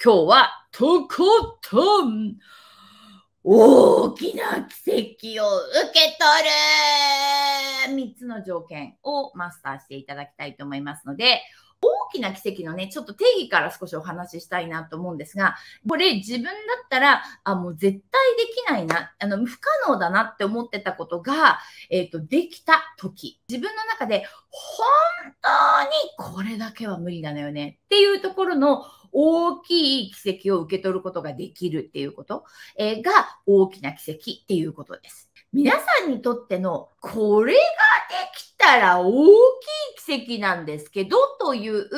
今日はとことん大きな奇跡を受け取る !3 つの条件をマスターしていただきたいと思いますので、大きな奇跡のね、ちょっと定義から少しお話ししたいなと思うんですが、これ自分だったら、あ、もう絶対できないな、あの、不可能だなって思ってたことが、えっ、ー、と、できた時、自分の中で本当にこれだけは無理なのよねっていうところの大きい奇跡を受け取ることができるっていうこと、が大きな奇跡っていうことです。皆さんにとってのこれができたら大きい奇跡なんですけどという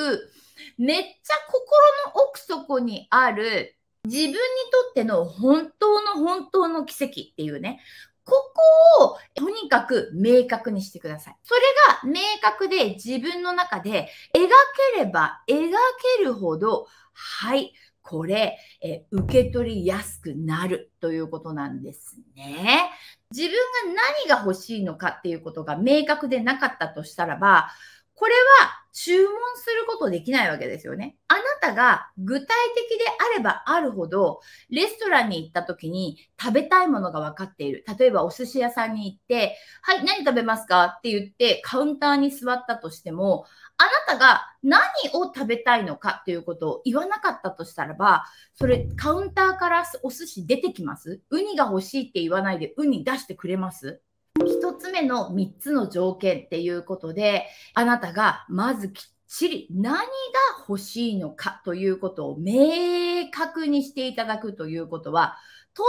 めっちゃ心の奥底にある自分にとっての本当の本当の奇跡っていうね、ここをとにかく明確にしてください。それ明確で自分の中で描ければ描けるほど、はい、これ、え受け取りやすくなるということなんですね。自分が何が欲しいのかっていうことが明確でなかったとしたらば、これは注文することできないわけですよね。なたが具体的であればあるほど、レストランに行った時に食べたいものが分かっている。例えばお寿司屋さんに行って、はい、何食べますかって言ってカウンターに座ったとしても、あなたが何を食べたいのかということを言わなかったとしたらば、それカウンターからお寿司出てきますウニが欲しいって言わないでウニ出してくれます1つ目の3つの条件っていうことで、あなたがまずきっ知り、何が欲しいのかということを明確にしていただくということは、とっ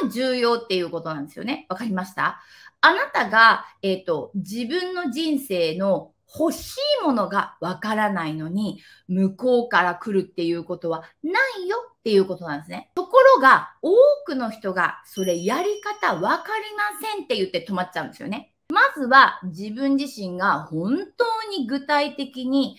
ても重要っていうことなんですよね。わかりましたあなたが、えっ、ー、と、自分の人生の欲しいものがわからないのに、向こうから来るっていうことはないよっていうことなんですね。ところが、多くの人が、それやり方わかりませんって言って止まっちゃうんですよね。まずは自分自身が本当に具体的に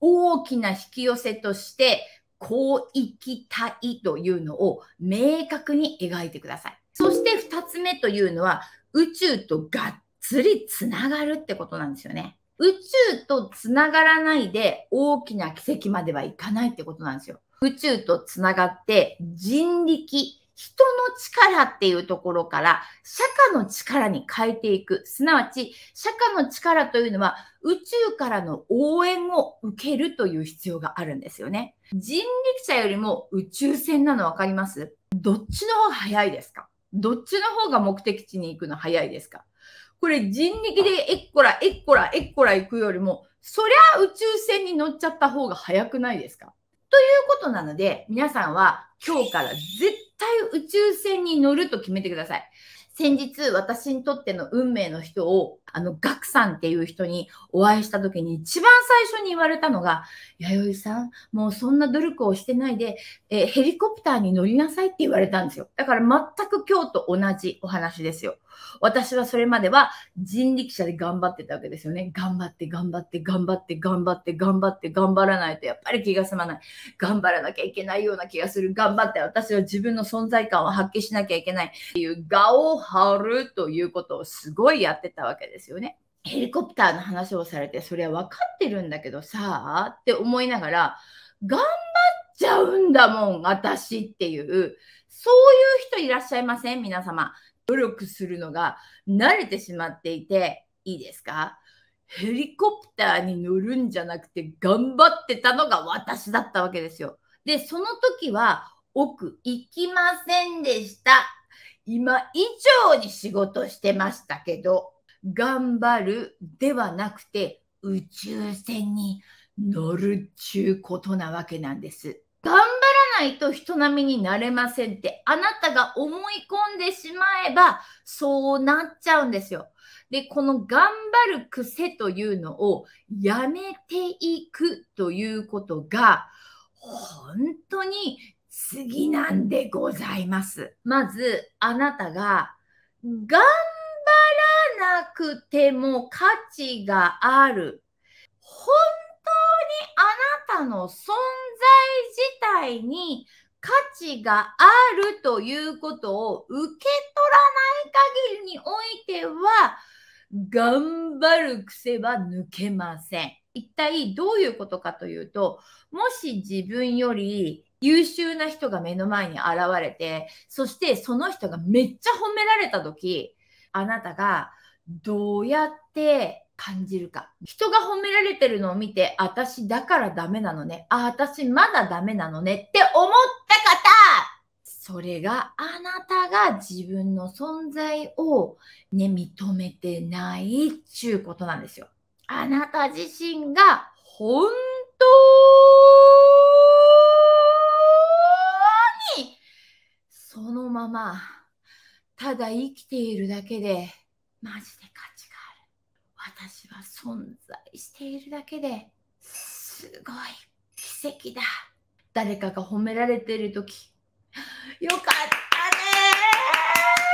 大きな引き寄せとして、こう行きたいというのを明確に描いてください。そして2つ目というのは、宇宙とがっつりつながるってことなんですよね。宇宙とつながらないで大きな奇跡まではいかないってことなんですよ。宇宙とつながって人力、人の力っていうところから釈迦の力に変えていく。すなわち、釈迦の力というのは宇宙からの応援を受けるという必要があるんですよね。人力車よりも宇宙船なの分かりますどっちの方が早いですかどっちの方が目的地に行くの早いですかこれ人力でエッコラ、エッコラ、エッコラ行くよりも、そりゃ宇宙船に乗っちゃった方が早くないですかということなので、皆さんは今日から絶対宇宙船に乗ると決めてください。先日、私にとっての運命の人をあの、ガクさんっていう人にお会いした時に一番最初に言われたのが、弥生さん、もうそんな努力をしてないで、えヘリコプターに乗りなさいって言われたんですよ。だから全く今日と同じお話ですよ。私はそれまでは人力車で頑張ってたわけですよね。頑張って、頑張って、頑張って、頑張って、頑張って、頑張らないとやっぱり気が済まない。頑張らなきゃいけないような気がする。頑張って、私は自分の存在感を発揮しなきゃいけないっていう、ガを張るということをすごいやってたわけです。ですよね。ヘリコプターの話をされて、それは分かってるんだけどさ、って思いながら、頑張っちゃうんだもん、私っていう、そういう人いらっしゃいません皆様。努力するのが慣れてしまっていて、いいですかヘリコプターに乗るんじゃなくて、頑張ってたのが私だったわけですよ。で、その時は、奥行きませんでした。今以上に仕事してましたけど、頑張るではなくて宇宙船に乗るっちゅうことなわけなんです。頑張らないと人並みになれませんってあなたが思い込んでしまえばそうなっちゃうんですよ。で、この頑張る癖というのをやめていくということが本当に次なんでございます。まずあなたが頑張らなくても価値がある。本当にあなたの存在自体に価値があるということを受け取らない限りにおいては、頑張る癖は抜けません。一体どういうことかというと、もし自分より優秀な人が目の前に現れて、そしてその人がめっちゃ褒められた時、あなたがどうやって感じるか。人が褒められてるのを見て、私だからダメなのね。あ、私まだダメなのねって思った方それがあなたが自分の存在をね、認めてないっちゅうことなんですよ。あなた自身が本当にそのままただ生きているだけでマジで価値がある私は存在しているだけですごい奇跡だ誰かが褒められてる時よかったね私もあなた素晴ら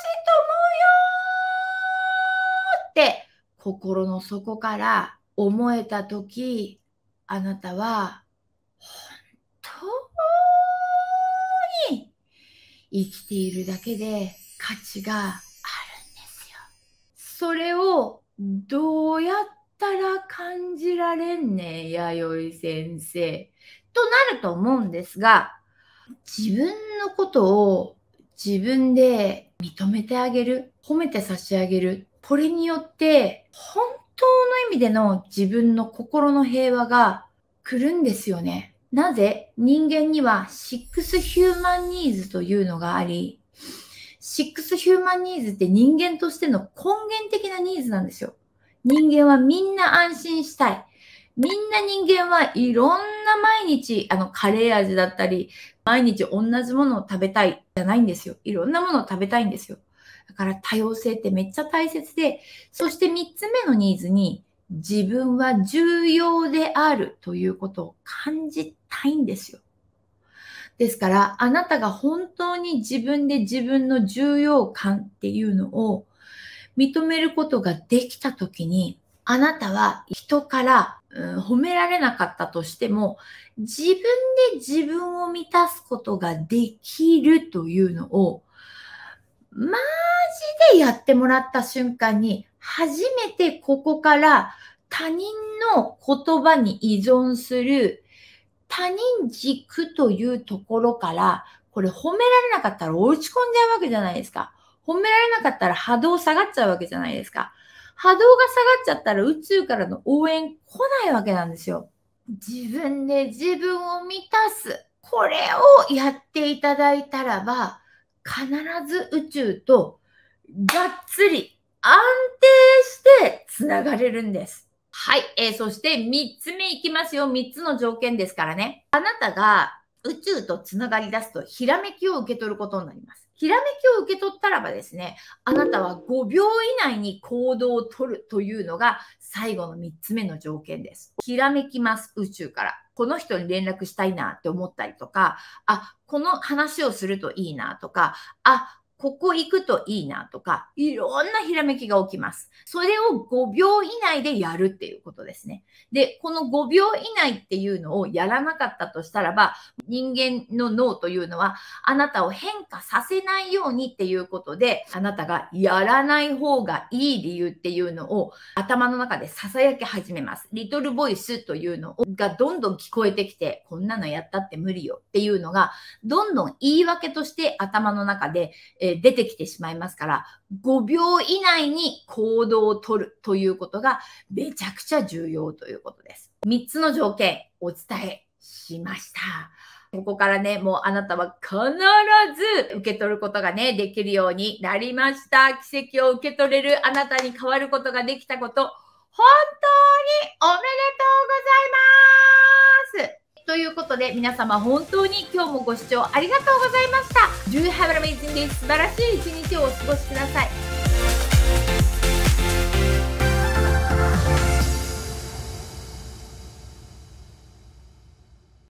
しいと思うよって心の底から思えた時あなたは本当に生きているだけで価値がそれをどうやったら感じられんねん弥生先生となると思うんですが自分のことを自分で認めてあげる褒めて差し上げるこれによって本当の意味での自分の心の平和が来るんですよね。なぜ人間にはシックスヒューマンニーズというのがあり、シックスヒューマンニーズって人間としての根源的なニーズなんですよ。人間はみんな安心したい。みんな人間はいろんな毎日、あの、カレー味だったり、毎日同じものを食べたいじゃないんですよ。いろんなものを食べたいんですよ。だから多様性ってめっちゃ大切で、そして3つ目のニーズに、自分は重要であるということを感じたいんですよ。ですから、あなたが本当に自分で自分の重要感っていうのを認めることができたときに、あなたは人から、うん、褒められなかったとしても、自分で自分を満たすことができるというのを、マジでやってもらった瞬間に、初めてここから他人の言葉に依存する他人軸というところから、これ褒められなかったら落ち込んじゃうわけじゃないですか。褒められなかったら波動下がっちゃうわけじゃないですか。波動が下がっちゃったら宇宙からの応援来ないわけなんですよ。自分で自分を満たす。これをやっていただいたらば、必ず宇宙とがっつり安定してつながれるんです。はい。えー、そして3つ目いきますよ。3つの条件ですからね。あなたが宇宙とつながり出すと、ひらめきを受け取ることになります。ひらめきを受け取ったらばですね、あなたは5秒以内に行動をとるというのが最後の3つ目の条件です。ひらめきます、宇宙から。この人に連絡したいなって思ったりとか、あ、この話をするといいなとか、あ、ここ行くといいなとか、いろんなひらめきが起きます。それを5秒以内でやるっていうことですね。で、この5秒以内っていうのをやらなかったとしたらば、人間の脳というのは、あなたを変化させないようにっていうことで、あなたがやらない方がいい理由っていうのを頭の中で囁き始めます。リトルボイスというのがどんどん聞こえてきて、こんなのやったって無理よっていうのが、どんどん言い訳として頭の中で、ええ出てきてしまいますから、5秒以内に行動をとるということがめちゃくちゃ重要ということです。3つの条件お伝えしました。ここからね、もうあなたは必ず受け取ることがね、できるようになりました。奇跡を受け取れるあなたに変わることができたこと、本当におめでとうございますということで皆様本当に今日もご視聴ありがとうございました。Do have an amazing day! 素晴らしい一日をお過ごしください。